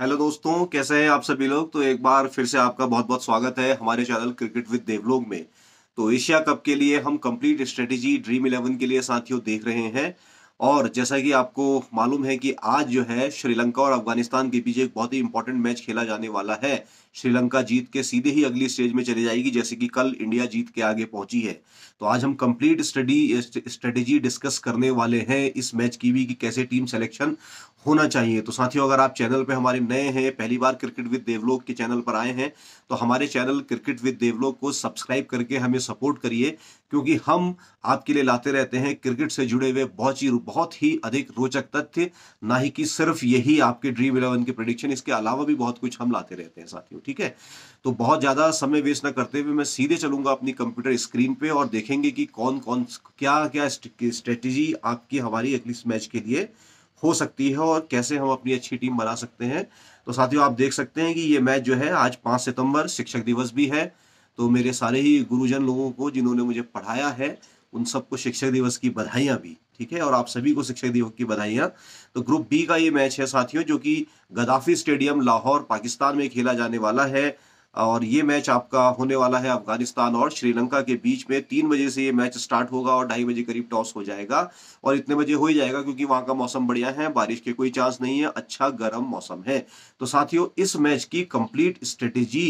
hello दोस्तों कैसे हैं आप सभी लोग तो एक बार फिर से आपका बहुत बहुत स्वागत है हमारे चैनल क्रिकेट विद देवलोग में तो एशिया कप के लिए हम कंप्लीट स्ट्रेटेजी ड्रीम इलेवन के लिए साथियों देख रहे हैं और जैसा कि आपको मालूम है कि आज जो है श्रीलंका और अफगानिस्तान के बीच एक बहुत ही इंपॉर्टेंट मैच खेला जाने वाला है श्रीलंका जीत के सीधे ही अगली स्टेज में चली जाएगी जैसे कि कल इंडिया जीत के आगे पहुंची है तो आज हम कंप्लीट स्टडी स्ट्रेटेजी डिस्कस करने वाले हैं इस मैच की भी कि कैसे टीम सिलेक्शन होना चाहिए तो साथियों अगर आप चैनल पे हमारे नए हैं पहली बार क्रिकेट विद देवलोक के चैनल पर आए हैं तो हमारे चैनल क्रिकेट विद देवलोक को सब्सक्राइब करके हमें सपोर्ट करिए क्योंकि हम आपके लिए लाते रहते हैं क्रिकेट से जुड़े हुए बहुत ही बहुत ही अधिक रोचक तथ्य ना ही कि सिर्फ यही आपके ड्रीम इलेवन के प्रोडिक्शन इसके अलावा भी बहुत कुछ हम लाते रहते हैं साथियों को ठीक है तो बहुत ज़्यादा समय वेस्ट ना करते हुए मैं सीधे चलूंगा अपनी कंप्यूटर स्क्रीन पे और देखेंगे कि कौन कौन क्या क्या स्ट्रेटेजी आपकी हमारी अगली मैच के लिए हो सकती है और कैसे हम अपनी अच्छी टीम बना सकते हैं तो साथियों आप देख सकते हैं कि ये मैच जो है आज पाँच सितंबर शिक्षक दिवस भी है तो मेरे सारे ही गुरुजन लोगों को जिन्होंने मुझे पढ़ाया है उन सबको शिक्षक दिवस की बधाइयाँ भी ठीक है और आप सभी को शिक्षक दिवस की बधाइयाँ तो ग्रुप बी का ये मैच है साथियों जो कि गदाफी स्टेडियम लाहौर पाकिस्तान में खेला जाने वाला है और ये मैच आपका होने वाला है अफगानिस्तान और श्रीलंका के बीच में तीन बजे से ये मैच स्टार्ट होगा और ढाई बजे करीब टॉस हो जाएगा और इतने बजे हो ही जाएगा क्योंकि वहाँ का मौसम बढ़िया है बारिश के कोई चांस नहीं है अच्छा गर्म मौसम है तो साथियों इस मैच की कंप्लीट स्ट्रेटेजी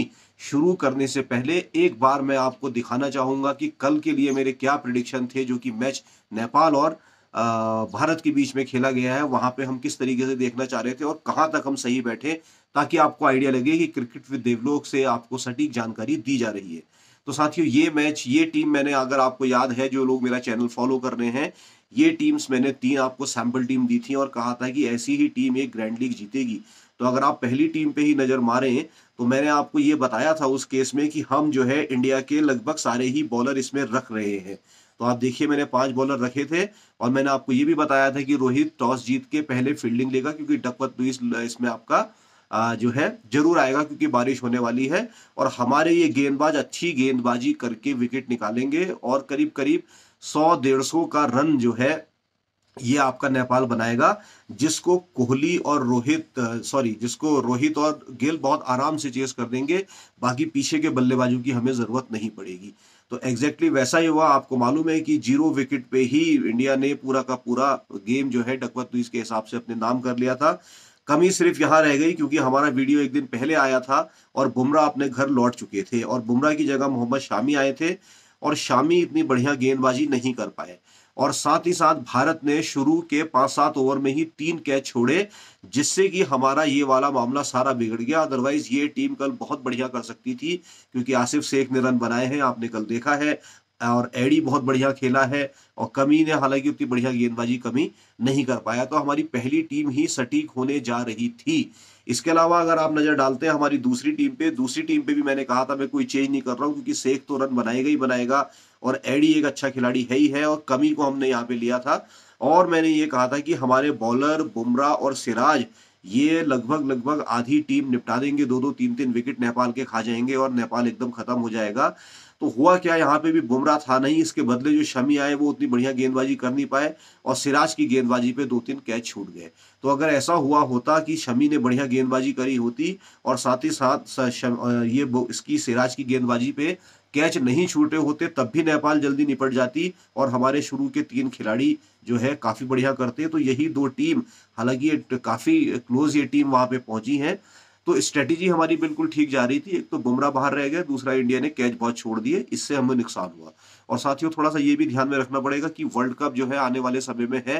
शुरू करने से पहले एक बार मैं आपको दिखाना चाहूंगा कि कल के लिए मेरे क्या प्रिडिक्शन थे जो कि मैच नेपाल और भारत के बीच में खेला गया है वहां पे हम किस तरीके से देखना चाह रहे थे और कहाँ तक हम सही बैठे ताकि आपको आइडिया लगे कि क्रिकेट विद देवलोक से आपको सटीक जानकारी दी जा रही है तो साथियों ये मैच ये टीम मैंने अगर आपको याद है जो लोग मेरा चैनल फॉलो कर रहे हैं ये टीम्स मैंने तीन आपको सैंपल टीम दी थी और कहा था कि ऐसी ही टीम एक ग्रैंड लीग जीतेगी तो अगर आप पहली टीम पे ही नज़र मारें तो मैंने आपको ये बताया था उस केस में कि हम जो है इंडिया के लगभग सारे ही बॉलर इसमें रख रहे हैं तो आप देखिए मैंने पांच बॉलर रखे थे और मैंने आपको ये भी बताया था कि रोहित टॉस जीत के पहले फील्डिंग लेगा क्योंकि डकवत तो लुइस इसमें आपका जो है जरूर आएगा क्योंकि बारिश होने वाली है और हमारे ये गेंदबाज अच्छी गेंदबाजी करके विकेट निकालेंगे और करीब करीब सौ डेढ़ सौ का रन जो है ये आपका नेपाल बनाएगा जिसको कोहली और रोहित सॉरी जिसको रोहित और गेल बहुत आराम से चेस कर देंगे बाकी पीछे के बल्लेबाजों की हमें ज़रूरत नहीं पड़ेगी तो एग्जैक्टली वैसा ही हुआ आपको मालूम है कि जीरो विकेट पे ही इंडिया ने पूरा का पूरा गेम जो है डकवत के हिसाब से अपने नाम कर लिया था कमी सिर्फ यहाँ रह गई क्योंकि हमारा वीडियो एक दिन पहले आया था और बुमराह अपने घर लौट चुके थे और बुमराह की जगह मोहम्मद शामी आए थे और शामी इतनी बढ़िया गेंदबाजी नहीं कर पाए और साथ ही साथ भारत ने शुरू के पांच सात ओवर में ही तीन कैच छोड़े जिससे कि हमारा ये वाला मामला सारा बिगड़ गया अदरवाइज ये टीम कल बहुत बढ़िया कर सकती थी क्योंकि आसिफ शेख ने रन बनाए हैं आपने कल देखा है और एडी बहुत बढ़िया खेला है और कमी ने हालांकि उतनी बढ़िया गेंदबाजी कमी नहीं कर पाया तो हमारी पहली टीम ही सटीक होने जा रही थी इसके अलावा अगर आप नजर डालते हैं हमारी दूसरी टीम पे दूसरी टीम पे भी मैंने कहा था मैं कोई चेंज नहीं कर रहा हूँ क्योंकि शेख तो रन बनाएगा ही बनाएगा और एडी एक अच्छा खिलाड़ी है ही है और कमी को हमने यहाँ पे लिया था और मैंने ये कहा था कि हमारे बॉलर बुमराह और सिराज ये लगभग लगभग आधी टीम निपटा देंगे दो दो तीन तीन विकेट नेपाल के खा जाएंगे और नेपाल एकदम खत्म हो जाएगा तो हुआ क्या यहाँ पे भी बुमराह था नहीं इसके बदले जो शमी आए वो उतनी बढ़िया गेंदबाजी कर नहीं पाए और सिराज की गेंदबाजी पे दो तीन कैच छूट गए तो अगर ऐसा हुआ होता कि शमी ने बढ़िया गेंदबाजी करी होती और साथ ही साथ ये इसकी सिराज की गेंदबाजी पे कैच नहीं छूटे होते तब भी नेपाल जल्दी निपट जाती और हमारे शुरू के तीन खिलाड़ी जो है काफ़ी बढ़िया करते तो यही दो टीम हालांकि ये काफ़ी क्लोज ये टीम वहां पे पहुंची है तो स्ट्रेटेजी हमारी बिल्कुल ठीक जा रही थी एक तो बुमराह बाहर रह गए दूसरा इंडिया ने कैच बहुत छोड़ दिए इससे हमें नुकसान हुआ और साथियों थोड़ा सा ये भी ध्यान में रखना पड़ेगा कि वर्ल्ड कप जो है आने वाले समय में है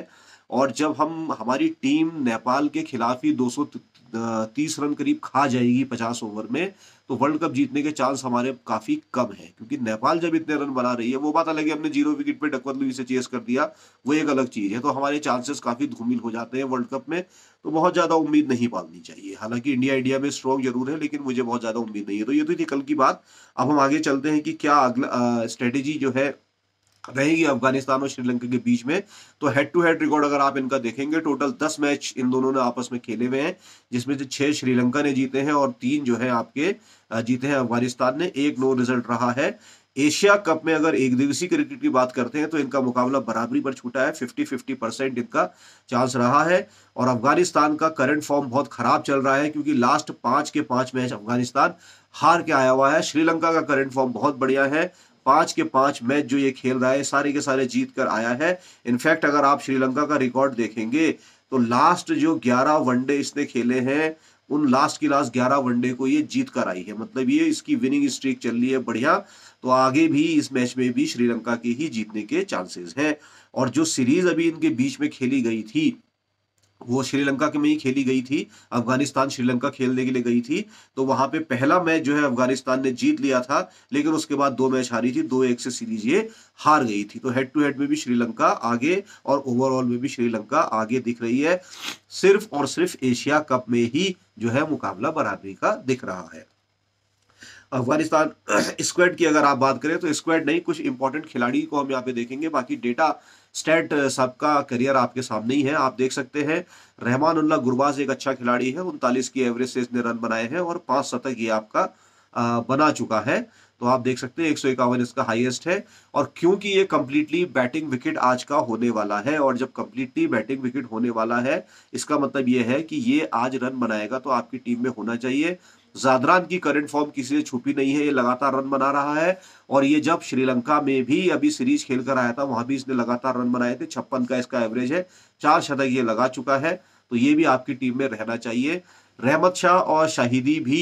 और जब हम हमारी टीम नेपाल के खिलाफ ही 230 रन करीब खा जाएगी 50 ओवर में तो वर्ल्ड कप जीतने के चांस हमारे काफ़ी कम है क्योंकि नेपाल जब इतने रन बना रही है वो बात अलग है हमने जीरो विकेट पे डकवर लुई से चेस कर दिया वो एक अलग चीज़ है तो हमारे चांसेस काफ़ी धूमिल हो जाते हैं वर्ल्ड कप में तो बहुत ज़्यादा उम्मीद नहीं पालनी चाहिए हालांकि इंडिया इंडिया में स्ट्रॉन्ग जरूर है लेकिन मुझे बहुत ज़्यादा उम्मीद नहीं है तो ये तो थी कल की बात अब हम आगे चलते हैं कि क्या अगला स्ट्रेटेजी जो है रहेगी अफगानिस्तान और श्रीलंका के बीच में तो हेड टू हेड रिकॉर्ड अगर आप इनका देखेंगे टोटल दस मैच इन दोनों ने आपस में खेले हुए हैं जिसमें से छह श्रीलंका ने जीते हैं और तीन जो है आपके जीते हैं अफगानिस्तान ने एक नो रिजल्ट रहा है एशिया कप में अगर एक दिवसीय क्रिकेट की बात करते हैं तो इनका मुकाबला बराबरी पर छूटा है 50 50 परसेंट इनका चांस रहा है और अफगानिस्तान का करंट फॉर्म बहुत खराब चल रहा है क्योंकि लास्ट पांच के पांच मैच अफगानिस्तान हार के आया हुआ है श्रीलंका का करंट फॉर्म बहुत बढ़िया है पांच के पांच मैच जो ये खेल रहा है सारे के सारे जीत कर आया है इनफैक्ट अगर आप श्रीलंका का रिकॉर्ड देखेंगे तो लास्ट जो ग्यारह वनडे इसने खेले हैं उन लास्ट की लास्ट ग्यारह वनडे को ये जीत कर आई है मतलब ये इसकी विनिंग स्ट्रीक चल रही है बढ़िया तो आगे भी इस मैच में भी श्रीलंका के ही जीतने के चांसेस हैं और जो सीरीज अभी इनके बीच में खेली गई थी वो श्रीलंका के में ही खेली गई थी अफगानिस्तान श्रीलंका खेलने के लिए गई थी तो वहां पे पहला मैच जो है अफगानिस्तान ने जीत लिया था लेकिन उसके बाद दो मैच हारी थी दो एक से सीरीज ये हार गई थी तो हेड टू हेड में भी श्रीलंका आगे और ओवरऑल में भी श्रीलंका आगे दिख रही है सिर्फ और सिर्फ एशिया कप में ही जो है मुकाबला बराबरी का दिख रहा है अफगानिस्तान स्क्वाड की अगर आप बात करें तो स्क्वाड नहीं कुछ इंपॉर्टेंट खिलाड़ी को हम यहाँ पे देखेंगे बाकी डेटा स्टेट सबका करियर आपके सामने ही है आप देख सकते हैं रहमान उल्ला गुरबाज एक अच्छा खिलाड़ी है उनतालीस की एवरेज से इसने रन बनाए हैं और पांच शतक ये आपका बना चुका है तो आप देख सकते हैं एक इसका हाईएस्ट है और क्योंकि ये कम्प्लीटली बैटिंग विकेट आज का होने वाला है और जब कम्प्लीटली बैटिंग विकेट होने वाला है इसका मतलब ये है कि ये आज रन बनाएगा तो आपकी टीम में होना चाहिए जादरान की करंट फॉर्म किसी से छुपी नहीं है ये लगातार रन बना रहा है और ये जब श्रीलंका में भी अभी सीरीज खेलकर आया था वहां भी इसने लगातार रन बनाए थे छप्पन का इसका एवरेज है चार शतक ये लगा चुका है तो ये भी आपकी टीम में रहना चाहिए रहमत शाह और शाहिदी भी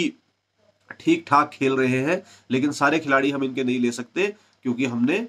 ठीक ठाक खेल रहे हैं लेकिन सारे खिलाड़ी हम इनके नहीं ले सकते क्योंकि हमने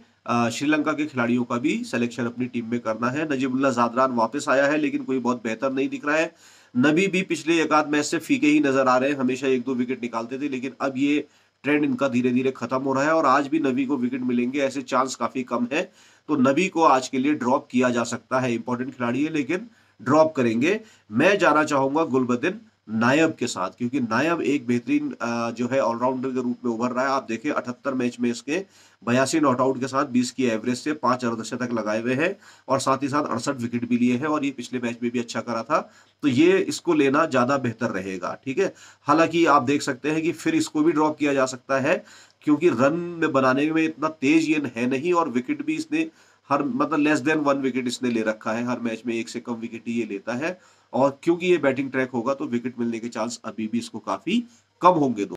श्रीलंका के खिलाड़ियों का भी सिलेक्शन अपनी टीम में करना है नजीबुल्ला जादरान वापस आया है लेकिन कोई बहुत बेहतर नहीं दिख रहा है नबी भी पिछले एक आध मैच से फीके ही नजर आ रहे हैं हमेशा एक दो विकेट निकालते थे लेकिन अब ये ट्रेंड इनका धीरे धीरे खत्म हो रहा है और आज भी नबी को विकेट मिलेंगे ऐसे चांस काफी कम है तो नबी को आज के लिए ड्रॉप किया जा सकता है इंपॉर्टेंट खिलाड़ी है लेकिन ड्रॉप करेंगे मैं जाना चाहूंगा गुलबद्दीन नायब के साथ क्योंकि नायब एक बेहतरीन जो है ऑलराउंडर के रूप में उभर रहा है आप देखें अठहत्तर मैच में इसके बयासी नॉट आउट के साथ 20 की एवरेज से पांच अर्धश तक लगाए हुए हैं और साथ ही साथ अड़सठ विकेट भी लिए हैं और ये पिछले मैच में भी अच्छा करा था तो ये इसको लेना ज़्यादा बेहतर रहेगा ठीक है हालांकि आप देख सकते हैं कि फिर इसको भी ड्रॉप किया जा सकता है क्योंकि रन में बनाने में इतना तेज ये है नहीं और विकेट भी इसने हर मतलब लेस देन वन विकेट इसने ले रखा है हर मैच में एक से कम विकेट ही ये लेता है और क्योंकि ये बैटिंग ट्रैक होगा तो विकेट मिलने के चांस अभी भी इसको काफी कम होंगे दो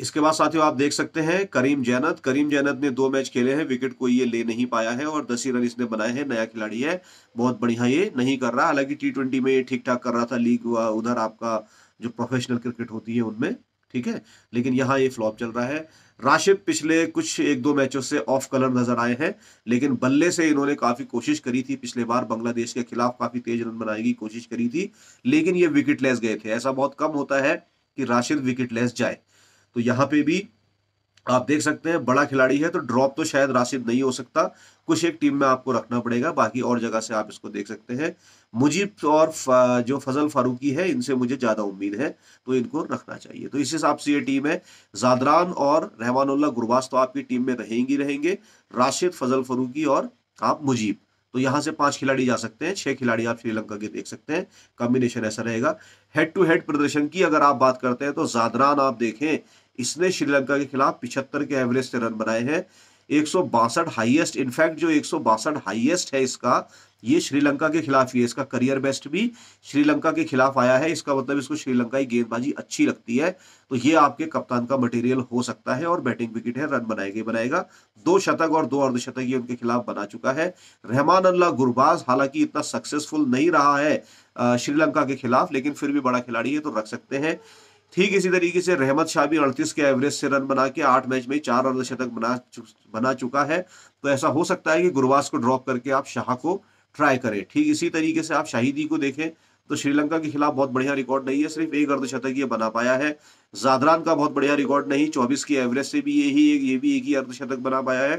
इसके बाद साथियों आप देख सकते हैं करीम जैनत करीम जैनत ने दो मैच खेले हैं विकेट को ये ले नहीं पाया है और दस ही रन इसने बनाए हैं नया खिलाड़ी है बहुत बढ़िया ये नहीं कर रहा हालांकि टी ट्वेंटी में ये ठीक ठाक कर रहा था लीग उधर आपका जो प्रोफेशनल क्रिकेट होती है उनमें ठीक है लेकिन यहाँ ये फ्लॉप चल रहा है राशिद पिछले कुछ एक दो मैचों से ऑफ कलर नजर आए हैं लेकिन बल्ले से इन्होंने काफ़ी कोशिश करी थी पिछले बार बांग्लादेश के खिलाफ काफ़ी तेज रन बनाने की कोशिश करी थी लेकिन ये विकेट लेस गए थे ऐसा बहुत कम होता है कि राशिद विकेट लेस जाए तो यहाँ पे भी आप देख सकते हैं बड़ा खिलाड़ी है तो ड्रॉप तो शायद राशिद नहीं हो सकता कुछ एक टीम में आपको रखना पड़ेगा बाकी और जगह से आप इसको देख सकते हैं मुजीब और जो फजल फारूकी है इनसे मुझे ज़्यादा उम्मीद है तो इनको रखना चाहिए तो इस हिसाब से ये टीम है जादरान और रहमानुल्ला गुरबास तो आपकी टीम में रहेंगी रहेंगे राशिद फजल फारूकी और आप मुजीब तो यहाँ से पांच खिलाड़ी जा सकते हैं छह खिलाड़ी आप श्रीलंका के देख सकते हैं कॉम्बिनेशन ऐसा रहेगा हेड टू हेड प्रदर्शन की अगर आप बात करते हैं तो जादरान आप देखें इसने श्रीलंका के खिलाफ पिछहत्तर के एवरेज से रन बनाए हैं एक सौ बासठ हाइएस्ट इनफैक्ट जो एक हाईएस्ट है इसका ये श्रीलंका के खिलाफ ही है इसका करियर बेस्ट भी श्रीलंका के खिलाफ आया है इसका मतलब इसको श्रीलंका की गेंदबाजी अच्छी लगती है तो ये आपके कप्तान का मटेरियल हो सकता है और बैटिंग विकेट है रन बनाएगा बनाएगा दो शतक और दो अर्धशतक ये उनके खिलाफ बना चुका है रहमान अल्लाह गुरबाज हालांकि इतना सक्सेसफुल नहीं रहा है श्रीलंका के खिलाफ लेकिन फिर भी बड़ा खिलाड़ी है तो रख सकते हैं ठीक इसी तरीके से रहमत शाह भी अड़तीस के एवरेज से रन बना के आठ मैच में चार अर्धशतक बना चु, बना चुका है तो ऐसा हो सकता है कि गुरुवास को ड्रॉप करके आप शाह को ट्राई करें ठीक इसी तरीके से आप शाहिदी को देखें तो श्रीलंका के खिलाफ बहुत बढ़िया रिकॉर्ड नहीं है सिर्फ एक अर्धशतक ये बना पाया है जादरान का बहुत बढ़िया रिकॉर्ड नहीं चौबीस की एवरेज से भी यही ये भी एक ही अर्धशतक बना पाया है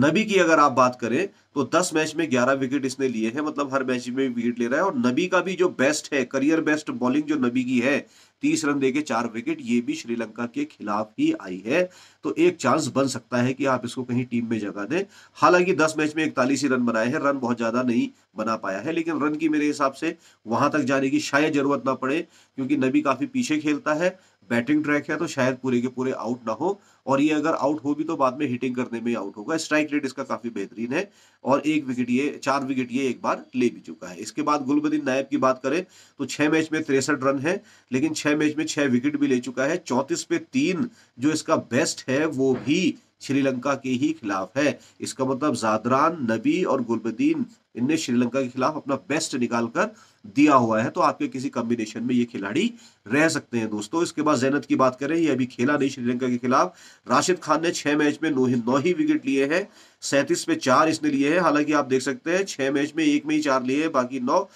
नबी की अगर आप बात करें तो 10 मैच में 11 विकेट इसने लिए हैं मतलब हर मैच में विकेट ले रहा है और नबी का भी जो बेस्ट है करियर बेस्ट बॉलिंग जो नबी की है तीस रन देके चार विकेट ये भी श्रीलंका के खिलाफ ही आई है तो एक चांस बन सकता है कि आप इसको कहीं टीम में जगह दें हालांकि दस मैच में इकतालीस ही रन बनाए हैं रन बहुत ज़्यादा नहीं बना पाया है लेकिन रन की मेरे हिसाब से वहां तक जाने की शायद जरूरत ना पड़े क्योंकि नबी काफ़ी पीछे खेलता है बैटिंग ट्रैक है तो शायद पूरे के पूरे आउट ना हो और ये अगर आउट हो भी तो बाद में हिटिंग करने में आउट होगा स्ट्राइक रेट इसका काफी बेहतरीन है और एक विकेट ये चार विकेट ये एक बार ले भी चुका है इसके बाद गुलबदीन नायब की बात करें तो छह मैच में तिरसठ रन है लेकिन छह मैच में छह विकेट भी ले चुका है चौंतीस पे तीन जो इसका बेस्ट है वो भी श्रीलंका के ही खिलाफ है इसका मतलब जादरान नबी और गुलबद्दीन इनने श्रीलंका के खिलाफ अपना बेस्ट निकाल कर दिया हुआ है तो आपके किसी कॉम्बिनेशन में ये खिलाड़ी रह सकते हैं दोस्तों इसके बाद जैनत की बात करें ये अभी खेला नहीं श्रीलंका के खिलाफ राशिद खान ने छह मैच में नौ ही नौ ही विकेट लिए हैं सैंतीस में चार इसने लिए हैं हालांकि आप देख सकते हैं छह मैच में एक में ही चार लिए हैं बाकी नौ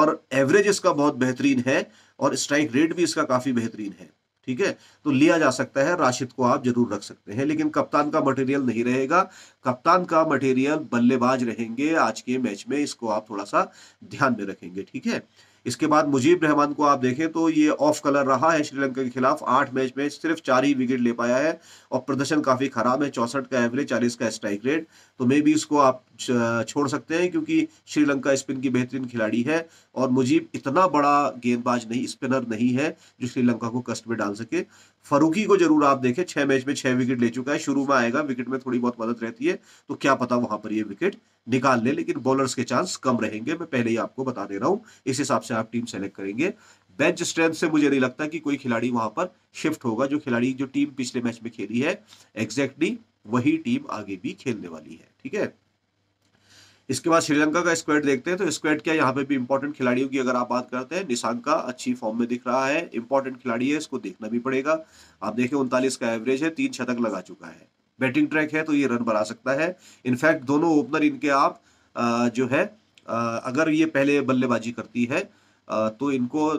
और एवरेज इसका बहुत बेहतरीन है और स्ट्राइक रेट भी इसका काफी बेहतरीन है ठीक है तो लिया जा सकता है राशिद को आप जरूर रख सकते हैं लेकिन कप्तान का मटेरियल नहीं रहेगा कप्तान का मटेरियल बल्लेबाज रहेंगे आज के मैच में इसको आप थोड़ा सा ध्यान में रखेंगे ठीक है इसके बाद मुजीब रहमान को आप देखें तो ये ऑफ कलर रहा है श्रीलंका के खिलाफ आठ मैच में सिर्फ चार ही विकेट ले पाया है और प्रदर्शन काफी खराब है चौसठ का एवरेज चालीस का स्ट्राइक रेट तो मे बी इसको आप छोड़ सकते हैं क्योंकि श्रीलंका स्पिन की बेहतरीन खिलाड़ी है और मुजीब इतना बड़ा गेंदबाज नहीं स्पिनर नहीं है जो श्रीलंका को कष्ट में डाल सके फरूकी को जरूर आप देखें छह मैच में छह विकेट ले चुका है शुरू में आएगा विकेट में थोड़ी बहुत मदद रहती है तो क्या पता वहां पर ये विकेट निकाल ले लेकिन बॉलर्स के चांस कम रहेंगे मैं पहले ही आपको बता दे रहा हूँ इस हिसाब से आप टीम सेलेक्ट करेंगे बेंच स्ट्रेंथ से मुझे नहीं लगता कि कोई खिलाड़ी वहां पर शिफ्ट होगा जो खिलाड़ी जो टीम पिछले मैच में खेली है एग्जैक्टली वही टीम आगे भी खेलने वाली है ठीक है इसके बाद श्रीलंका का स्क्वेड देखते हैं तो स्क्वेड क्या यहाँ पे भी इंपॉर्टेंट खिलाड़ियों की अगर आप बात करते हैं निशांका अच्छी फॉर्म में दिख रहा है इंपॉर्टेंट खिलाड़ी है इसको देखना भी पड़ेगा आप देखें उनतालीस का एवरेज है तीन शतक लगा चुका है बैटिंग ट्रैक है तो ये रन बना सकता है इनफैक्ट दोनों ओपनर इनके आप जो है अगर ये पहले बल्लेबाजी करती है तो इनको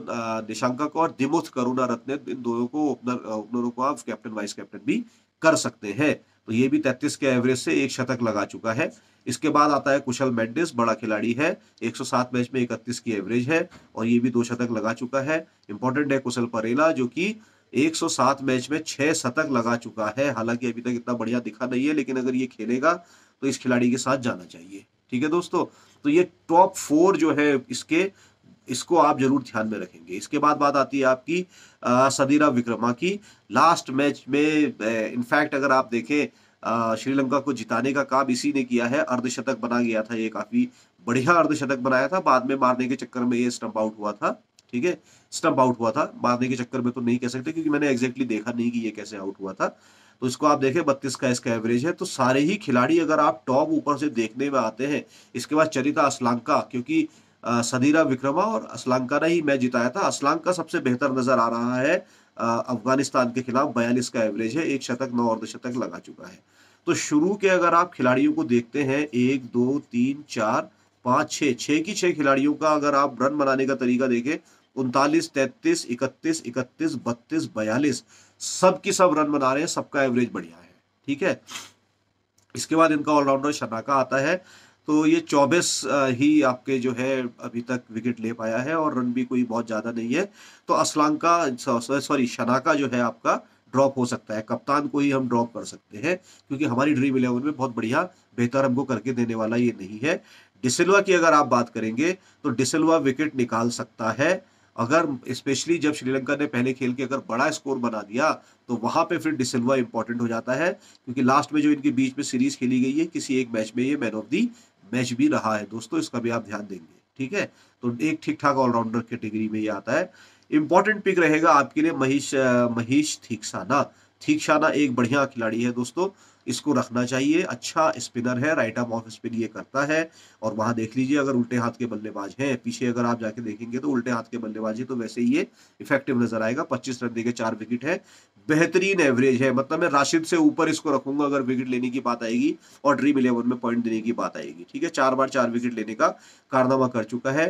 निशांका को और दिमुथ करुणा रत्न इन दोनों को ओपनर ओपनरों को आप कैप्टन वाइस कैप्टन भी कर सकते हैं तो ये भी तैतीस के एवरेज से एक शतक लगा चुका है इसके बाद आता है कुशल मेंडिस बड़ा खिलाड़ी है 107 मैच में 31 की एवरेज है और ये भी दो शतक लगा चुका है इंपॉर्टेंट है कुशल परेला जो कि 107 मैच में छह शतक लगा चुका है हालांकि अभी तक इतना बढ़िया दिखा नहीं है लेकिन अगर ये खेलेगा तो इस खिलाड़ी के साथ जाना चाहिए ठीक है दोस्तों तो ये टॉप फोर जो है इसके इसको आप जरूर ध्यान में रखेंगे इसके बाद बात आती है आपकी सदीरा विक्रमा की लास्ट मैच में इनफैक्ट अगर आप देखें श्रीलंका को जिताने का काम इसी ने किया है अर्धशतक बना गया था ये काफी बढ़िया अर्धशतक बनाया था बाद में मारने के चक्कर में ये स्टंप आउट हुआ था ठीक है स्टंप आउट हुआ था मारने के चक्कर में तो नहीं कह सकते क्योंकि मैंने एग्जैक्टली देखा नहीं कि ये कैसे आउट हुआ था तो इसको आप देखें बत्तीस का इसका एवरेज है तो सारे ही खिलाड़ी अगर आप टॉप ऊपर से देखने में आते हैं इसके बाद चरिता असलांका क्योंकि सदीरा विक्रमा और असलांका ने ही मैच जिताया था असलांका सबसे बेहतर नजर आ रहा है अफगानिस्तान के खिलाफ बयालीस का एवरेज है एक शतक नौ अर्धशतक लगा चुका है तो शुरू के अगर आप खिलाड़ियों को देखते हैं एक दो तीन चार पाँच छः छः की छः खिलाड़ियों का अगर आप रन बनाने का तरीका देखें उनतालीस तैतीस इकतीस इकतीस बत्तीस बयालीस सब की सब रन बना रहे हैं सबका एवरेज बढ़िया है ठीक है इसके बाद इनका ऑलराउंडर शनाका आता है तो ये चौबीस ही आपके जो है अभी तक विकेट ले पाया है और रन भी कोई बहुत ज़्यादा नहीं है तो असलांका सॉरी शनाका जो है आपका ड्रॉप हो सकता है कप्तान को ही हम ड्रॉप कर सकते हैं क्योंकि हमारी ड्रीम इलेवन में बहुत बढ़िया बेहतर हमको करके देने वाला ये नहीं है डिसल्वा की अगर आप बात करेंगे तो डिसल्वा विकेट निकाल सकता है अगर स्पेशली जब श्रीलंका ने पहले खेल के अगर बड़ा स्कोर बना दिया तो वहां पे फिर डिसल्वा इंपॉर्टेंट हो जाता है क्योंकि लास्ट में जो इनके बीच में सीरीज खेली गई है किसी एक मैच में ये मैन ऑफ दी मैच भी रहा है दोस्तों इसका भी आप ध्यान देंगे ठीक है तो एक ठीक ठाक ऑलराउंडर कैटेगरी में ये आता है इंपॉर्टेंट पिक रहेगा आपके लिए महेश महेश थीक्षाना थीक्षाना एक बढ़िया खिलाड़ी है दोस्तों इसको रखना चाहिए अच्छा स्पिनर है राइट आर्म ऑफ स्पिन ये करता है और वहां देख लीजिए अगर उल्टे हाथ के बल्लेबाज हैं पीछे अगर आप जाके देखेंगे तो उल्टे हाथ के बल्लेबाज है तो वैसे ही ये इफेक्टिव नजर आएगा पच्चीस रन देके चार विकेट है बेहतरीन एवरेज है मतलब मैं राशिद से ऊपर इसको रखूंगा अगर विकेट लेने की बात आएगी और ड्रीम इलेवन में पॉइंट देने की बात आएगी ठीक है चार बार चार विकेट लेने का कारनामा कर चुका है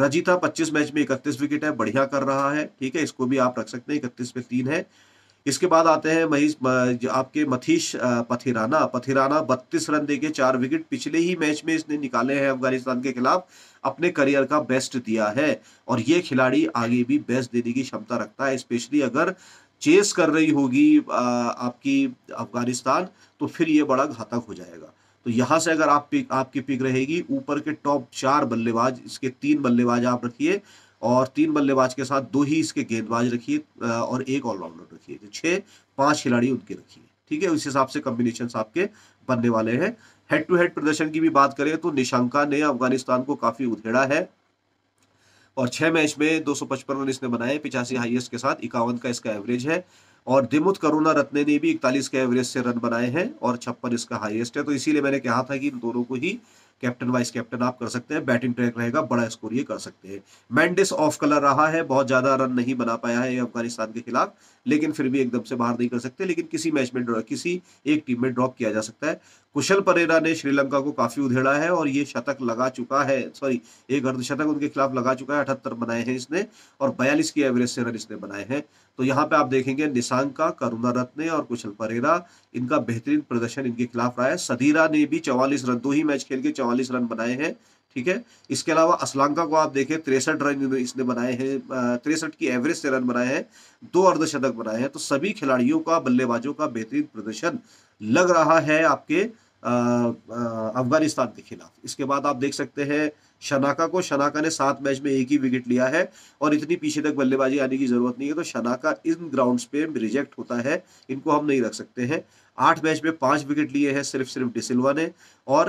रजिता 25 मैच में इकतीस विकेट है बढ़िया कर रहा है ठीक है इसको भी आप रख सकते हैं इकतीस में तीन है इसके बाद आते हैं महीश आपके मथीश पथिराना पथिराना बत्तीस रन देके चार विकेट पिछले ही मैच में इसने निकाले हैं अफगानिस्तान के खिलाफ अपने करियर का बेस्ट दिया है और ये खिलाड़ी आगे भी बेस्ट देने की क्षमता रखता है स्पेशली अगर चेस कर रही होगी आपकी अफगानिस्तान तो फिर ये बड़ा घातक हो जाएगा तो यहाँ से अगर आप पिक आपकी पिक रहेगी ऊपर के टॉप चार बल्लेबाज इसके तीन बल्लेबाज आप रखिए और तीन बल्लेबाज के साथ दो ही इसके गेंदबाज रखिए और एक ऑलराउंडर रखिए तो छह पांच खिलाड़ी उनके रखिए ठीक है उस हिसाब से कॉम्बिनेशन आपके बनने वाले हैं हेड टू हेड प्रदर्शन की भी बात करें तो निशंका ने अफगानिस्तान को काफी उधेड़ा है और छह मैच में 255 रन इसने बनाए पिचासी हाइएस्ट के साथ इक्यावन का इसका एवरेज है और दिमुत करुणा रत्ने ने भी इकतालीस के एवरेज से रन बनाए हैं और छप्पन इसका हाईएस्ट है तो इसीलिए मैंने कहा था कि इन दोनों को ही कैप्टन वाइस कैप्टन आप कर सकते हैं बैटिंग ट्रैक रहेगा बड़ा स्कोर ये कर सकते हैं मैंडिस ऑफ कलर रहा है बहुत ज़्यादा रन नहीं बना पाया है अफगानिस्तान के खिलाफ लेकिन फिर भी एकदम से बाहर नहीं कर सकते लेकिन किसी मैच में किसी एक टीम में ड्रॉप किया जा सकता है कुशल परेरा ने श्रीलंका को काफ़ी उधेड़ा है और ये शतक लगा चुका है सॉरी एक अर्धशतक उनके खिलाफ लगा चुका है अठहत्तर बनाए हैं इसने और बयालीस की एवरेज से रन इसने बनाए हैं तो यहाँ पे आप देखेंगे निशांका करुणा रत्ने और कुशल परेरा इनका बेहतरीन प्रदर्शन इनके खिलाफ रहा है सदीरा ने भी चौवालीस रन दो ही मैच खेल के चवालीस रन बनाए हैं ठीक है इसके अलावा असलांका को आप देखें तिरसठ रन इसने बनाए हैं तिरसठ की एवरेज से रन बनाए हैं दो अर्धशतक बनाए हैं तो सभी खिलाड़ियों का बल्लेबाजों का बेहतरीन प्रदर्शन लग रहा है आपके अफगानिस्तान के खिलाफ इसके बाद आप देख सकते हैं शनाका को शनाका ने सात मैच में एक ही विकेट लिया है और इतनी पीछे तक बल्लेबाजी आने की जरूरत नहीं है तो शनाका इन ग्राउंड्स पे रिजेक्ट होता है इनको हम नहीं रख सकते हैं आठ मैच में पांच विकेट लिए हैं सिर्फ सिर्फ डिसिल्वा ने और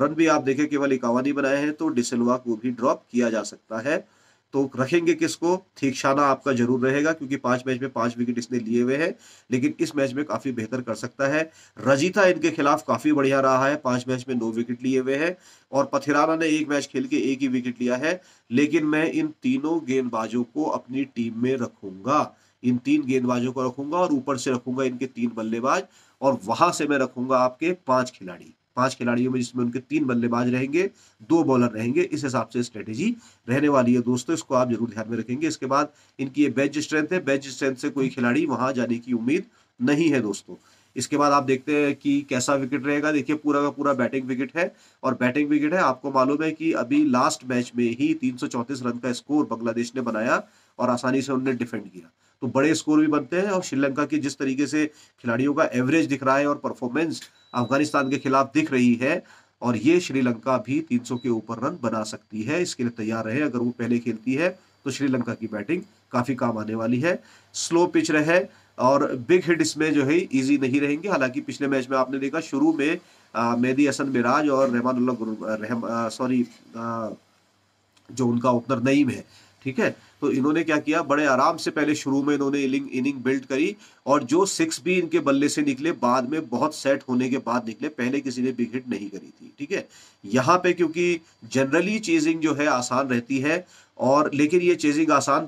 रन भी आप देखें केवल इक्यावन ही बनाए हैं तो डिसिल्वा को भी ड्रॉप किया जा सकता है तो रखेंगे किसको ठीक शाना आपका जरूर रहेगा क्योंकि पांच मैच में पांच विकेट इसने लिए हुए हैं लेकिन इस मैच में काफी बेहतर कर सकता है रजिता इनके खिलाफ काफी बढ़िया रहा है पांच मैच में नौ विकेट लिए हुए हैं और पथिराना ने एक मैच खेल के एक ही विकेट लिया है लेकिन मैं इन तीनों गेंदबाजों को अपनी टीम में रखूंगा इन तीन गेंदबाजों को रखूंगा और ऊपर से रखूंगा इनके तीन बल्लेबाज और वहां से मैं रखूंगा आपके पांच खिलाड़ी पांच खिलाड़ियों में जिसमें उनके तीन बल्लेबाज रहेंगे दो बॉलर रहेंगे इस हिसाब से स्ट्रेटेजी रहने वाली है दोस्तों इसको आप जरूर ध्यान में रखेंगे इसके बाद इनकी ये बेंच स्ट्रेंथ है बेंच स्ट्रेंथ से कोई खिलाड़ी वहां जाने की उम्मीद नहीं है दोस्तों इसके बाद आप देखते हैं कि कैसा विकेट रहेगा देखिए पूरा का पूरा बैटिंग विकेट है और बैटिंग विकेट है आपको मालूम है कि अभी लास्ट मैच में ही 334 रन का स्कोर बांग्लादेश ने बनाया और आसानी से उन्होंने डिफेंड किया तो बड़े स्कोर भी बनते हैं और श्रीलंका के जिस तरीके से खिलाड़ियों का एवरेज दिख रहा है और परफॉर्मेंस अफगानिस्तान के खिलाफ दिख रही है और ये श्रीलंका भी 300 के ऊपर रन बना सकती है इसके लिए तैयार रहे अगर वो पहले खेलती है तो श्रीलंका की बैटिंग काफ़ी काम आने वाली है स्लो पिच रहे और बिग हिट इसमें जो है इजी नहीं रहेंगे हालांकि पिछले मैच में आपने देखा शुरू में मेहदी हसन मिराज और रहमानुल्ला सॉरी जो उनका ओपनर नईम है ठीक है तो इन्होंने क्या किया बड़े आराम से पहले शुरू में इन्होंने इनिंग इनिंग बिल्ड करी और जो सिक्स भी इनके बल्ले से निकले बाद में बहुत सेट होने के बाद निकले पहले किसी ने बिग हिट नहीं करी थी ठीक है यहाँ पे क्योंकि जनरली चीजिंग जो है आसान रहती है और लेकिन ये चेजिंग आसान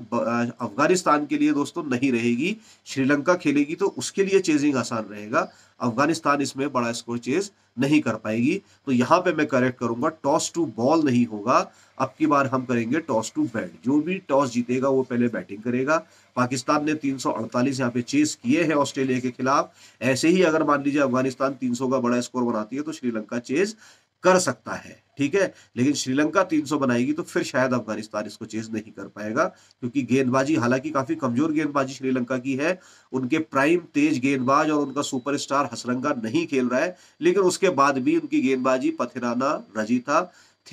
अफगानिस्तान के लिए दोस्तों नहीं रहेगी श्रीलंका खेलेगी तो उसके लिए चेजिंग आसान रहेगा अफगानिस्तान इसमें बड़ा स्कोर चेज नहीं कर पाएगी तो यहाँ पे मैं करेक्ट करूंगा टॉस टू बॉल नहीं होगा अब की बार हम करेंगे टॉस टू बैट जो भी टॉस जीतेगा वो पहले बैटिंग करेगा पाकिस्तान ने 348 यहाँ पे चेस किए हैं ऑस्ट्रेलिया के खिलाफ ऐसे ही अगर मान लीजिए अफगानिस्तान 300 का बड़ा स्कोर बनाती है तो श्रीलंका चेज कर सकता है ठीक है लेकिन श्रीलंका 300 बनाएगी तो फिर शायद अफगानिस्तान इसको चेज नहीं कर पाएगा क्योंकि गेंदबाजी हालांकि काफी कमजोर गेंदबाजी श्रीलंका की है उनके प्राइम तेज गेंदबाज और उनका सुपरस्टार हसरंगा नहीं खेल रहा है लेकिन उसके बाद भी उनकी गेंदबाजी पथिराना रजिता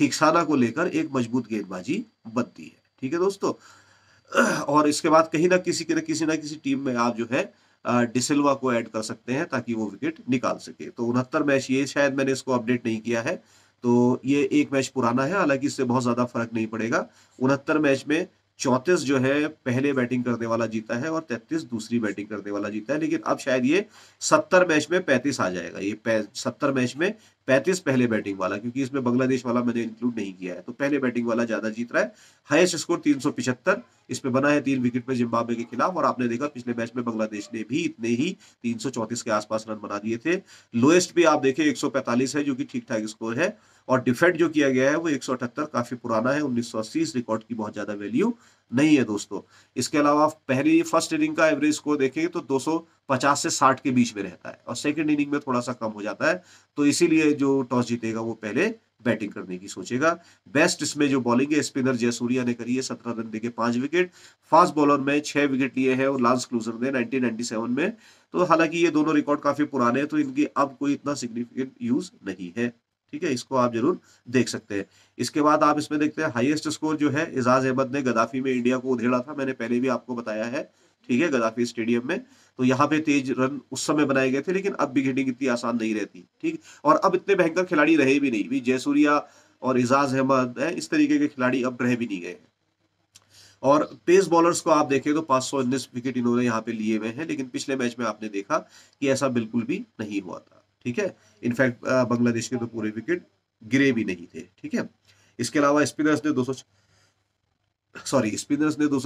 थीक्साना को लेकर एक मजबूत गेंदबाजी बनती है ठीक है दोस्तों और इसके बाद कहीं ना किसी के ना किसी ना किसी टीम में आप जो है डिसिल्वा को ऐड कर सकते हैं ताकि वो विकेट निकाल सके तो उनहत्तर मैच ये शायद मैंने इसको अपडेट नहीं किया है तो ये एक मैच पुराना है हालांकि इससे बहुत ज़्यादा फर्क नहीं पड़ेगा उनहत्तर मैच में चौंतीस जो है पहले बैटिंग करने वाला जीता है और तैतीस दूसरी बैटिंग करने वाला जीता है लेकिन अब शायद ये सत्तर मैच में पैंतीस आ जाएगा ये सत्तर मैच में पैंतीस पहले बैटिंग वाला क्योंकि इसमें बांग्लादेश वाला मैंने इंक्लूड नहीं किया है तो पहले बैटिंग वाला ज्यादा जीत रहा है हाईएस्ट स्कोर तीन सौ पिछहत्तर इसमें बना है तीन विकेट पर जिम्बाब्वे के खिलाफ और आपने देखा पिछले मैच में बांग्लादेश ने भी इतने ही तीन सौ चौतीस के आसपास रन बना दिए थे लोएस्ट भी आप देखें एक सौ पैंतालीस है जो कि ठीक ठाक स्कोर है और डिफेंड जो किया गया है वो एक सौ अठहत्तर काफी पुराना है उन्नीस सौ अस्सी इस रिकॉर्ड की बहुत ज्यादा वैल्यू नहीं है दोस्तों इसके अलावा पहली फर्स्ट इनिंग का एवरेज स्कोर देखेंगे तो 250 से 60 के बीच में रहता है और सेकंड इनिंग में थोड़ा सा कम हो जाता है तो इसीलिए जो टॉस जीतेगा वो पहले बैटिंग करने की सोचेगा बेस्ट इसमें जो बॉलिंग है स्पिनर जयसूरिया ने करी है सत्रह रन देखे पांच विकेट फास्ट बॉलर में छह विकेट लिए हैं और लास्ट क्लूजर ने नाइनटीन में तो हालांकि ये दोनों रिकॉर्ड काफी पुराने हैं तो इनकी अब कोई इतना सिग्निफिकेंट यूज नहीं है ठीक है इसको आप जरूर देख सकते हैं इसके बाद आप इसमें देखते हैं हाईएस्ट स्कोर जो है एजाज अहमद ने गदाफी में इंडिया को उधेड़ा था मैंने पहले भी आपको बताया है ठीक है गदाफी स्टेडियम में तो यहाँ पे तेज रन उस समय बनाए गए थे लेकिन अब विकेटिंग इतनी आसान नहीं रहती ठीक और अब इतने भयंकर खिलाड़ी रहे भी नहीं भी जयसूर्या और एजाज अहमद है इस तरीके के खिलाड़ी अब रह भी नहीं गए और पेस बॉलर्स को आप देखें तो पांच सौ उन्नीस विकेट इन्होंने यहाँ पे लिए हुए हैं लेकिन पिछले मैच में आपने देखा कि ऐसा बिल्कुल भी नहीं हुआ था ठीक है इनफैक्ट बांग्लादेश के तो पूरे विकेट गिरे भी नहीं थे ठीक है इसके अलावा स्पिनर्स ने दो सॉरी स्पिनर्स ने दो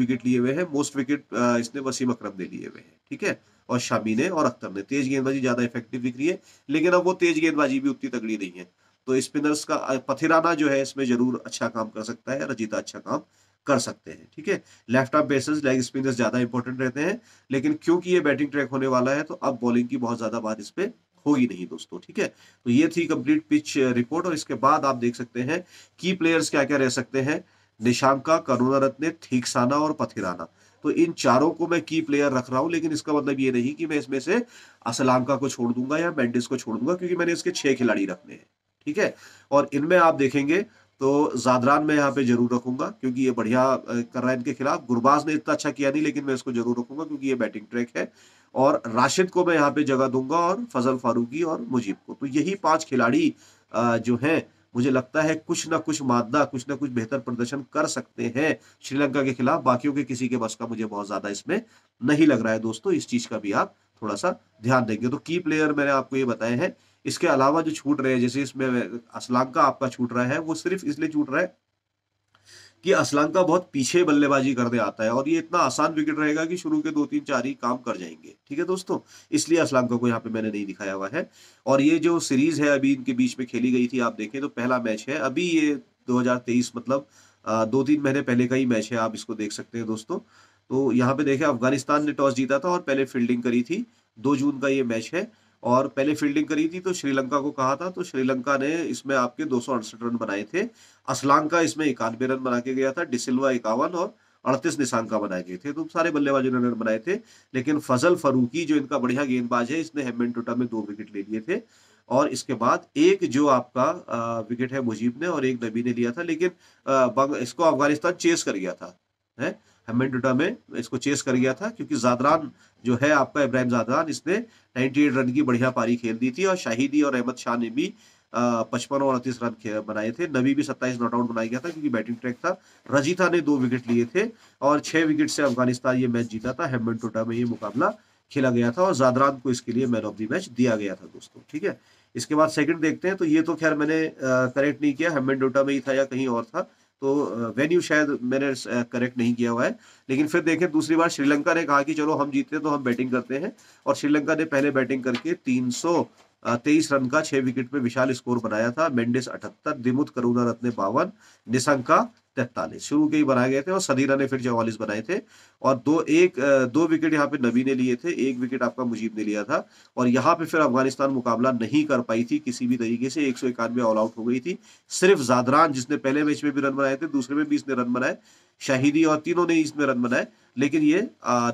विकेट लिए हुए हैं मोस्ट विकेट इसने वसीम अकरम ने लिए हुए हैं ठीक है और शामी ने और अख्तर ने तेज गेंदबाजी ज्यादा इफेक्टिव दिख रही है लेकिन अब वो तेज गेंदबाजी भी उतनी तगड़ी नहीं है तो स्पिनर्स का पथिराना जो है इसमें जरूर अच्छा काम कर सकता है रजिता अच्छा काम कर सकते हैं ठीक है left arm pacers leg spinners ज्यादा इंपॉर्टेंट रहते हैं लेकिन क्योंकि ये बैटिंग ट्रैक होने वाला है तो अब बॉलिंग की बहुत ज्यादा बात इस पर होगी नहीं दोस्तों ठीक है तो ये थी कंप्लीट पिच रिपोर्ट और इसके बाद आप देख सकते हैं की प्लेयर्स क्या क्या रह सकते हैं निशांका करुणा रत्न ठीकसाना और पथिराना तो इन चारों को मैं की प्लेयर रख रहा हूं लेकिन इसका मतलब ये नहीं कि मैं इसमें से असलांका को छोड़ दूंगा या मेंडिस को छोड़ दूंगा क्योंकि मैंने इसके छह खिलाड़ी रखने हैं ठीक है और इनमें आप देखेंगे तो जादरान मैं यहाँ पे जरूर रखूंगा क्योंकि ये बढ़िया कर रहा है इनके खिलाफ गुरबाज ने इतना अच्छा किया नहीं लेकिन मैं इसको जरूर रखूंगा क्योंकि ये बैटिंग ट्रैक है और राशिद को मैं यहाँ पे जगह दूंगा और फजल फारूकी और मुजीब को तो यही पांच खिलाड़ी जो हैं मुझे लगता है कुछ ना कुछ मादा कुछ ना कुछ बेहतर प्रदर्शन कर सकते हैं श्रीलंका के खिलाफ बाकियों के किसी के बस का मुझे बहुत ज्यादा इसमें नहीं लग रहा है दोस्तों इस चीज का भी आप थोड़ा सा ध्यान देंगे तो की प्लेयर मैंने आपको ये बताए हैं इसके अलावा जो छूट रहे हैं जैसे इसमें असलाम का आपका छूट रहा है वो सिर्फ इसलिए छूट रहा है कि असलंका बहुत पीछे बल्लेबाजी करने आता है और ये इतना आसान विकेट रहेगा कि शुरू के दो तीन चार ही काम कर जाएंगे ठीक है दोस्तों इसलिए असलंका को यहाँ पे मैंने नहीं दिखाया हुआ है और ये जो सीरीज है अभी इनके बीच में खेली गई थी आप देखें तो पहला मैच है अभी ये दो मतलब दो तीन महीने पहले का ही मैच है आप इसको देख सकते हैं दोस्तों तो यहाँ पे देखे अफगानिस्तान ने टॉस जीता था और पहले फील्डिंग करी थी दो जून का ये मैच है और पहले फील्डिंग करी थी तो श्रीलंका को कहा था तो श्रीलंका ने इसमें आपके दो रन बनाए थे असलांका इसमें इक्यानवे रन बना के गया था डिसिल्वा इक्यावन और अड़तीस निशान का बनाए गए थे तो सारे बल्लेबाजों ने रन बनाए थे लेकिन फजल फरूकी जो इनका बढ़िया गेंदबाज है इसने हेमन टोटा में दो विकेट ले लिए थे और इसके बाद एक जो आपका विकेट है मुजीब ने और एक नबी ने लिया था लेकिन इसको अफगानिस्तान चेस कर गया था है हमें डोडा में इसको चेस कर गया था क्योंकि जादरान जो है आपका इब्राहिम जादरान इसने 98 रन की बढ़िया पारी खेल दी थी और शाहिदी और अहमद शाह ने भी पचपन और अड़तीस रन बनाए थे नबी भी सत्ताईस नॉट आउट बनाया गया था क्योंकि बैटिंग ट्रैक था रजीता ने दो विकेट लिए थे और छह विकेट से अफगानिस्तान ये मैच जीता था हेमन टोटा में ये मुकाबला खेला गया था और जादरान को इसके लिए मैन ऑफ द मैच दिया गया था दोस्तों ठीक है इसके बाद सेकंड देखते हैं तो ये तो खैर मैंने करेक्ट नहीं किया हेमन डोटा में ही था या कहीं और था तो वेन्यू शायद मैंने करेक्ट नहीं किया हुआ है लेकिन फिर देखें दूसरी बार श्रीलंका ने कहा कि चलो हम जीते तो हम बैटिंग करते हैं और श्रीलंका ने पहले बैटिंग करके तीन तेईस रन का छह विकेट पे विशाल स्कोर बनाया था मेंडिस अठहत्तर दिमुत करुणा रत्न बावन निशंका तैतालीस शुरू के ही बनाए गए थे और सदीरा ने फिर चौवालीस बनाए थे और दो एक दो विकेट यहाँ पे नबी ने लिए थे एक विकेट आपका मुजीब ने लिया था और यहाँ पे फिर अफगानिस्तान मुकाबला नहीं कर पाई थी किसी भी तरीके से एक सौ इक्यानवे ऑल आउट हो गई थी सिर्फ जादरान जिसने पहले मैच में भी रन बनाए थे दूसरे में भी इसने रन बनाए शाहिदी और तीनों ने इसमें रन बनाए लेकिन ये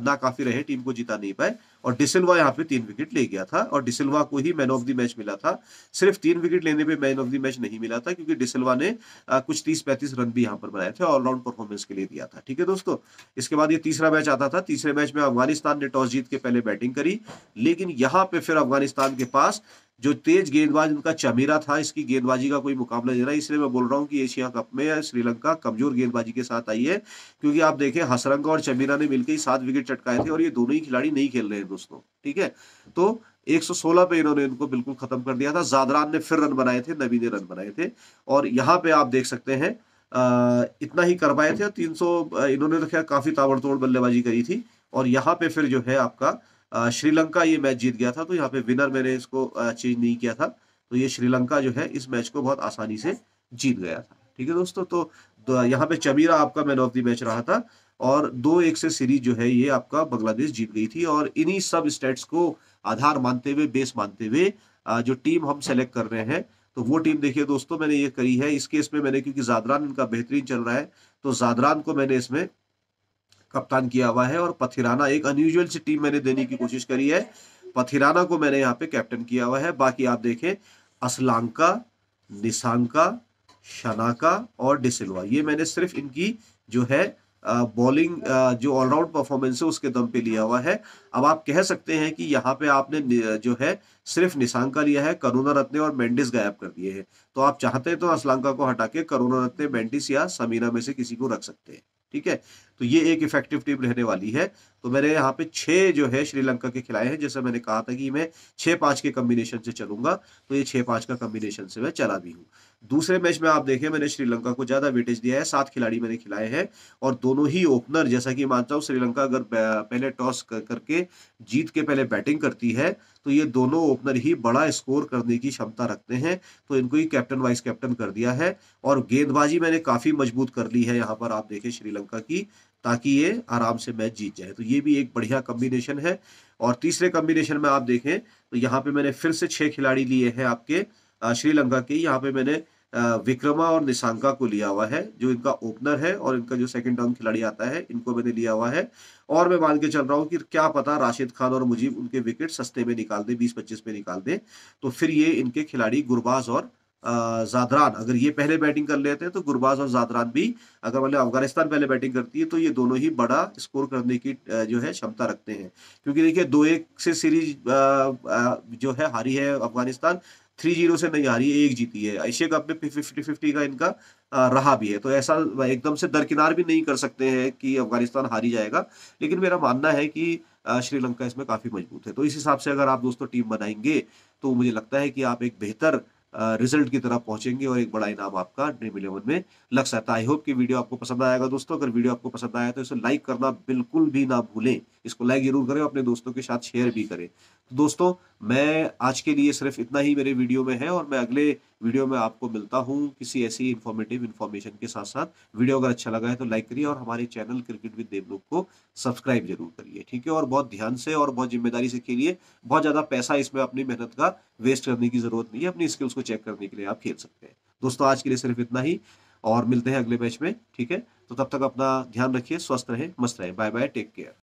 नाकाफी रहे टीम को जीता नहीं पाए और डिसिल्वा यहाँ पे तीन विकेट ले गया था और डिसिल्वा को ही मैन ऑफ द मैच मिला था सिर्फ तीन विकेट लेने पे मैन ऑफ द मैच नहीं मिला था क्योंकि डिसिल्वा ने आ, कुछ तीस पैंतीस रन भी यहाँ पर बनाए थे ऑलराउंड परफॉर्मेंस के लिए दिया था ठीक है दोस्तों इसके बाद ये तीसरा मैच आता था तीसरे मैच में अफगानिस्तान ने टॉस जीत के पहले बैटिंग करी लेकिन यहाँ पे फिर अफगानिस्तान के पास जो तेज गेंदबाज उनका चमीरा था इसकी गेंदबाजी का कोई मुकाबला नहीं रहा इसलिए मैं बोल रहा हूँ कि एशिया कप में श्रीलंका कमजोर गेंदबाजी के साथ आई है क्योंकि आप देखें हसरंगा और चमीरा ने मिलकर ही सात विकेट चटकाए थे और ये दोनों ही खिलाड़ी नहीं खेल रहे हैं दोस्तों ठीक है तो 116 पे इन्होंने इनको बिल्कुल खत्म कर दिया था जादरान ने फिर रन बनाए थे नबी ने रन बनाए थे और यहाँ पे आप देख सकते हैं इतना ही कर पाए थे तीन सौ इन्होंने तो खैर काफी ताबड़तोड़ बल्लेबाजी करी थी और यहाँ पे फिर जो है आपका श्रीलंका ये मैच जीत गया था तो यहाँ पे विनर मैंने इसको चेंज नहीं किया था तो ये श्रीलंका जो है इस मैच को बहुत आसानी से जीत गया था ठीक है दोस्तों तो, तो यहाँ पे चमीरा आपका मैन ऑफ द मैच रहा था और दो एक से सीरीज जो है ये आपका बांग्लादेश जीत गई थी और इन्हीं सब स्टेट्स को आधार मानते हुए बेस मानते हुए जो टीम हम सेलेक्ट कर रहे हैं तो वो टीम देखिए दोस्तों मैंने ये करी है इस केस में मैंने क्योंकि जादरान इनका बेहतरीन चल रहा है तो जादरान को मैंने इसमें कप्तान किया हुआ है और पथिराना एक अनयूजल सी टीम मैंने देने की कोशिश करी है पथिराना को मैंने यहाँ पे कैप्टन किया हुआ है बाकी आप देखें असलांका निशांका शनाका और डिसिल्वा ये मैंने सिर्फ इनकी जो है बॉलिंग जो ऑलराउंड परफॉर्मेंस है उसके दम पे लिया हुआ है अब आप कह सकते हैं कि यहाँ पे आपने जो है सिर्फ निशांका लिया है करुणा रत्ने और मेंडिस गायब कर दिए हैं तो आप चाहते हैं तो असलांका को हटा के करुणा रत्ने मेंडिस या समीना में से किसी को रख सकते हैं ठीक है तो ये एक इफेक्टिव टीम रहने वाली है तो मैंने यहाँ पे छः जो है श्रीलंका के खिलाए हैं जैसे मैंने कहा था कि मैं छः पाँच के कम्बिनेशन से चलूंगा तो ये छः पाँच का कम्बिनेशन से मैं चला भी हूँ दूसरे मैच में आप देखें मैंने श्रीलंका को ज़्यादा वेटेज दिया है सात खिलाड़ी मैंने खिलाए हैं और दोनों ही ओपनर जैसा कि मानता हूँ श्रीलंका अगर पहले टॉस करके जीत के पहले बैटिंग करती है तो ये दोनों ओपनर ही बड़ा स्कोर करने की क्षमता रखते हैं तो इनको ही कैप्टन वाइस कैप्टन कर दिया है और गेंदबाजी मैंने काफ़ी मजबूत कर ली है यहाँ पर आप देखें श्रीलंका की ताकि ये आराम से मैच जीत जाए तो ये भी एक बढ़िया कम्बिनेशन है और तीसरे कम्बिनेशन में आप देखें तो यहाँ पे मैंने फिर से छः खिलाड़ी लिए हैं आपके श्रीलंका के यहाँ पे मैंने विक्रमा और निशांका को लिया हुआ है जो इनका ओपनर है और इनका जो सेकंड टर्म खिलाड़ी आता है इनको मैंने लिया हुआ है और मैं मान के चल रहा हूँ कि क्या पता राशिद खान और मुजीब उनके विकेट सस्ते में निकाल दें बीस पच्चीस में निकाल दें तो फिर ये इनके खिलाड़ी गुरबाज और जादरान अगर ये पहले बैटिंग कर लेते हैं तो गुरबाज और जादरान भी अगर मतलब अफगानिस्तान पहले बैटिंग करती है तो ये दोनों ही बड़ा स्कोर करने की जो है क्षमता रखते हैं क्योंकि देखिए दो एक से सीरीज जो है हारी है अफगानिस्तान थ्री जीरो से नहीं आ रही है एक जीती है एशिया कप में फिफ्टी फिफ्टी का इनका रहा भी है तो ऐसा एकदम से दरकिनार भी नहीं कर सकते हैं कि अफगानिस्तान हारी जाएगा लेकिन मेरा मानना है कि श्रीलंका इसमें काफ़ी मजबूत है तो इस हिसाब से अगर आप दोस्तों टीम बनाएंगे तो मुझे लगता है कि आप एक बेहतर रिजल्ट की तरफ पहुंचेंगे और एक बड़ा इनाम आपका ड्रीम इलेवन में लग सकता है आई होप कि वीडियो आपको पसंद आएगा दोस्तों अगर वीडियो आपको पसंद आया तो इसे लाइक करना बिल्कुल भी ना भूलें इसको लाइक जरूर करें अपने दोस्तों के साथ शेयर भी करें तो दोस्तों मैं आज के लिए सिर्फ इतना ही मेरे वीडियो में है और मैं अगले वीडियो में आपको मिलता हूँ किसी ऐसी इन्फॉर्मेटिव इन्फॉर्मेशन के साथ साथ वीडियो अगर अच्छा लगा है तो लाइक करिए और हमारे चैनल क्रिकेट विद देवलोक को सब्सक्राइब जरूर करिए ठीक है और बहुत ध्यान से और बहुत जिम्मेदारी से खेलिए बहुत ज़्यादा पैसा इसमें अपनी मेहनत का वेस्ट करने की जरूरत नहीं है अपनी स्किल्स को चेक करने के लिए आप खेल सकते हैं दोस्तों आज के लिए सिर्फ इतना ही और मिलते हैं अगले मैच में ठीक है तो तब तक अपना ध्यान रखिए स्वस्थ रहें मस्त रहें बाय बाय टेक केयर